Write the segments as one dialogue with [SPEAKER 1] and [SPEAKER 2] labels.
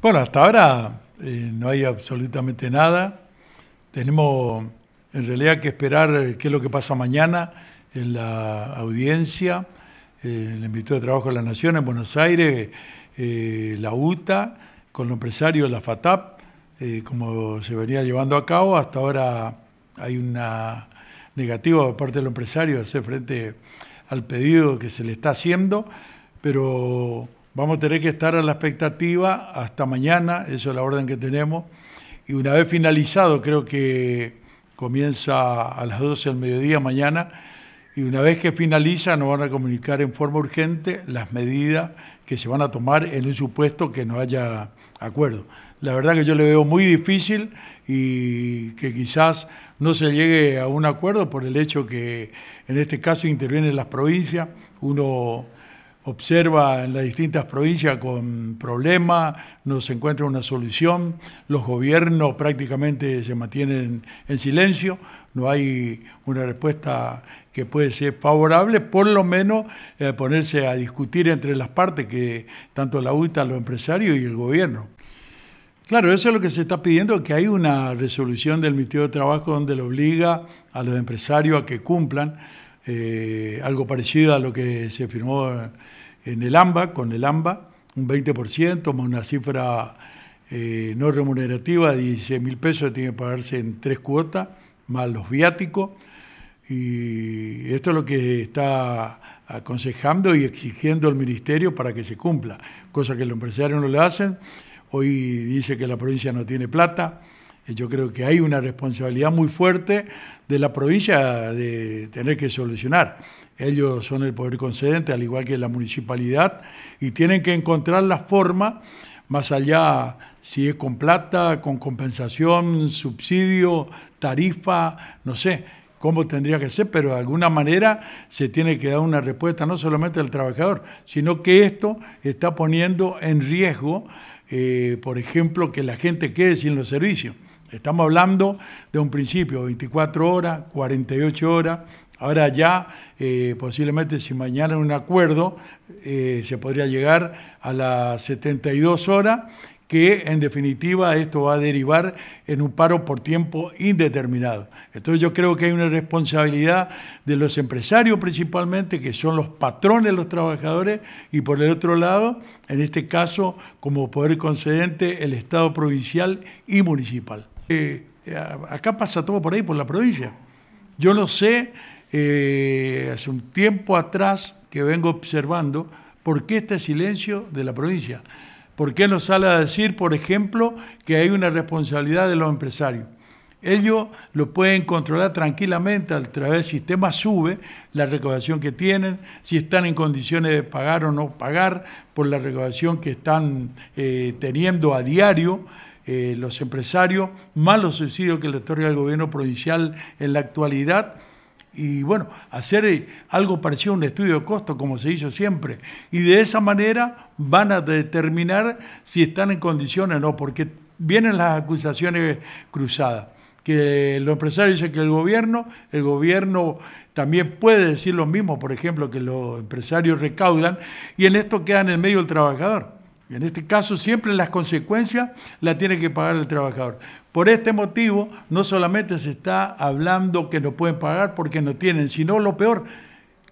[SPEAKER 1] Bueno, hasta ahora eh, no hay absolutamente nada. Tenemos en realidad que esperar eh, qué es lo que pasa mañana en la audiencia, eh, el Ministerio de Trabajo de la Nación en Buenos Aires, eh, la UTA, con los empresarios, la FATAP, como se venía llevando a cabo. Hasta ahora hay una negativa por parte de los empresarios de hacer frente al pedido que se le está haciendo, pero Vamos a tener que estar a la expectativa hasta mañana, eso es la orden que tenemos. Y una vez finalizado, creo que comienza a las 12 del mediodía mañana, y una vez que finaliza nos van a comunicar en forma urgente las medidas que se van a tomar en un supuesto que no haya acuerdo. La verdad que yo le veo muy difícil y que quizás no se llegue a un acuerdo por el hecho que en este caso intervienen las provincias, uno observa en las distintas provincias con problemas, no se encuentra una solución, los gobiernos prácticamente se mantienen en silencio, no hay una respuesta que puede ser favorable, por lo menos eh, ponerse a discutir entre las partes, que tanto la UTA los empresarios y el gobierno. Claro, eso es lo que se está pidiendo, que hay una resolución del Ministerio de Trabajo donde le obliga a los empresarios a que cumplan eh, algo parecido a lo que se firmó en el AMBA, con el AMBA, un 20%, más una cifra eh, no remunerativa de 16 mil pesos, tiene que pagarse en tres cuotas, más los viáticos. Y esto es lo que está aconsejando y exigiendo el ministerio para que se cumpla, cosa que los empresarios no le hacen. Hoy dice que la provincia no tiene plata, yo creo que hay una responsabilidad muy fuerte de la provincia de tener que solucionar. Ellos son el poder concedente, al igual que la municipalidad, y tienen que encontrar la forma, más allá si es con plata, con compensación, subsidio, tarifa, no sé cómo tendría que ser, pero de alguna manera se tiene que dar una respuesta no solamente al trabajador, sino que esto está poniendo en riesgo, eh, por ejemplo, que la gente quede sin los servicios. Estamos hablando de un principio, 24 horas, 48 horas. Ahora ya, eh, posiblemente si mañana un acuerdo, eh, se podría llegar a las 72 horas, que en definitiva esto va a derivar en un paro por tiempo indeterminado. Entonces yo creo que hay una responsabilidad de los empresarios principalmente, que son los patrones de los trabajadores, y por el otro lado, en este caso, como poder concedente, el Estado provincial y municipal. Eh, acá pasa todo por ahí, por la provincia. Yo lo sé eh, hace un tiempo atrás que vengo observando por qué este silencio de la provincia. ¿Por qué no sale a decir, por ejemplo, que hay una responsabilidad de los empresarios? Ellos lo pueden controlar tranquilamente a través del sistema SUBE, la recaudación que tienen, si están en condiciones de pagar o no pagar por la recaudación que están eh, teniendo a diario eh, los empresarios, más los que le otorga el gobierno provincial en la actualidad. Y bueno, hacer eh, algo parecido a un estudio de costo, como se hizo siempre. Y de esa manera van a determinar si están en condiciones o no, porque vienen las acusaciones cruzadas que los empresarios dicen que el gobierno, el gobierno también puede decir lo mismo, por ejemplo, que los empresarios recaudan, y en esto queda en el medio el trabajador en este caso siempre las consecuencias las tiene que pagar el trabajador. Por este motivo, no solamente se está hablando que no pueden pagar porque no tienen, sino lo peor,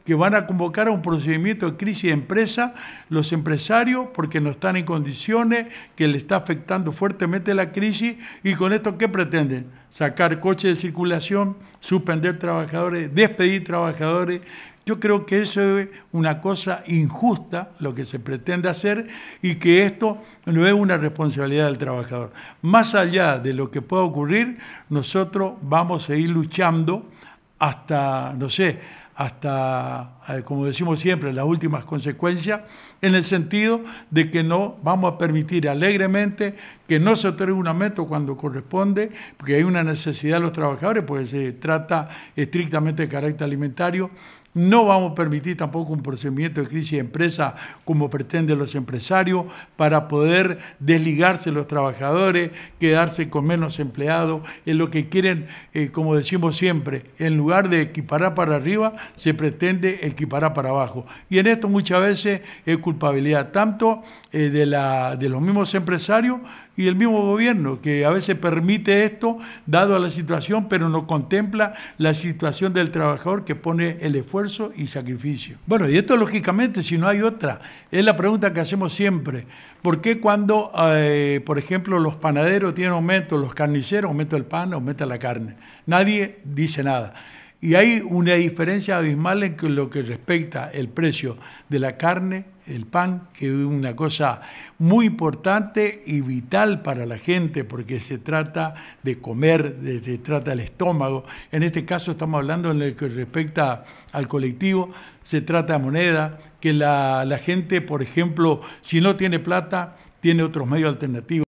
[SPEAKER 1] que van a convocar a un procedimiento de crisis de empresa los empresarios porque no están en condiciones, que le está afectando fuertemente la crisis y con esto ¿qué pretenden? Sacar coches de circulación, suspender trabajadores, despedir trabajadores, yo creo que eso es una cosa injusta, lo que se pretende hacer, y que esto no es una responsabilidad del trabajador. Más allá de lo que pueda ocurrir, nosotros vamos a seguir luchando hasta, no sé, hasta, eh, como decimos siempre, las últimas consecuencias, en el sentido de que no vamos a permitir alegremente que no se otorgue un aumento cuando corresponde, porque hay una necesidad de los trabajadores, porque se trata estrictamente de carácter alimentario, no vamos a permitir tampoco un procedimiento de crisis de empresa como pretenden los empresarios para poder desligarse los trabajadores, quedarse con menos empleados, en lo que quieren, eh, como decimos siempre, en lugar de equiparar para arriba, se pretende equiparar para abajo. Y en esto muchas veces es culpabilidad tanto eh, de, de los mismos empresarios, y el mismo gobierno que a veces permite esto dado a la situación, pero no contempla la situación del trabajador que pone el esfuerzo y sacrificio. Bueno, y esto lógicamente, si no hay otra, es la pregunta que hacemos siempre. ¿Por qué cuando, eh, por ejemplo, los panaderos tienen aumento, los carniceros aumentan el pan, aumenta la carne? Nadie dice nada. Y hay una diferencia abismal en lo que respecta el precio de la carne el pan, que es una cosa muy importante y vital para la gente, porque se trata de comer, se trata del estómago. En este caso estamos hablando en lo que respecta al colectivo, se trata de moneda, que la, la gente, por ejemplo, si no tiene plata, tiene otros medios alternativos.